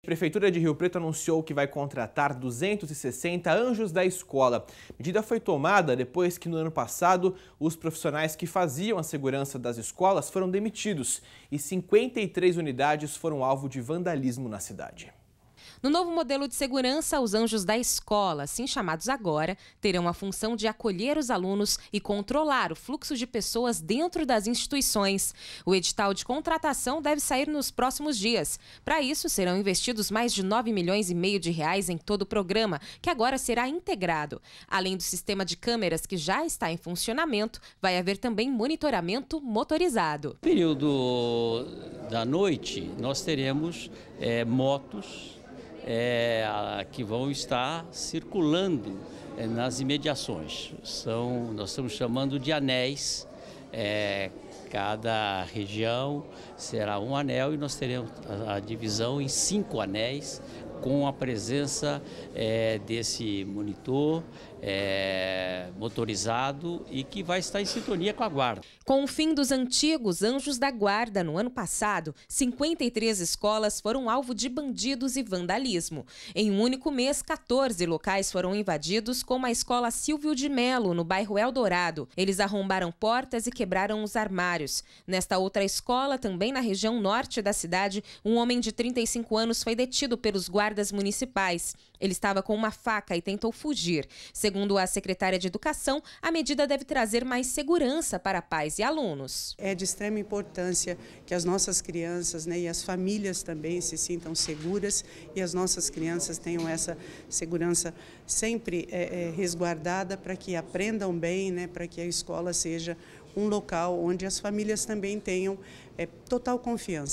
A Prefeitura de Rio Preto anunciou que vai contratar 260 anjos da escola. A medida foi tomada depois que no ano passado os profissionais que faziam a segurança das escolas foram demitidos e 53 unidades foram alvo de vandalismo na cidade. No novo modelo de segurança, os anjos da escola, assim chamados agora, terão a função de acolher os alunos e controlar o fluxo de pessoas dentro das instituições. O edital de contratação deve sair nos próximos dias. Para isso, serão investidos mais de 9 milhões e meio de reais em todo o programa, que agora será integrado. Além do sistema de câmeras que já está em funcionamento, vai haver também monitoramento motorizado. No período da noite, nós teremos é, motos é, que vão estar circulando é, nas imediações. São, nós estamos chamando de anéis. É, cada região será um anel e nós teremos a divisão em cinco anéis com a presença é, desse monitor é, motorizado e que vai estar em sintonia com a guarda. Com o fim dos antigos anjos da guarda no ano passado, 53 escolas foram alvo de bandidos e vandalismo. Em um único mês, 14 locais foram invadidos, como a escola Silvio de Melo, no bairro Eldorado. Eles arrombaram portas e quebraram os armários. Nesta outra escola, também na região norte da cidade, um homem de 35 anos foi detido pelos guardas guardas municipais. Ele estava com uma faca e tentou fugir. Segundo a secretária de Educação, a medida deve trazer mais segurança para pais e alunos. É de extrema importância que as nossas crianças né, e as famílias também se sintam seguras e as nossas crianças tenham essa segurança sempre é, é, resguardada para que aprendam bem, né, para que a escola seja um local onde as famílias também tenham é, total confiança.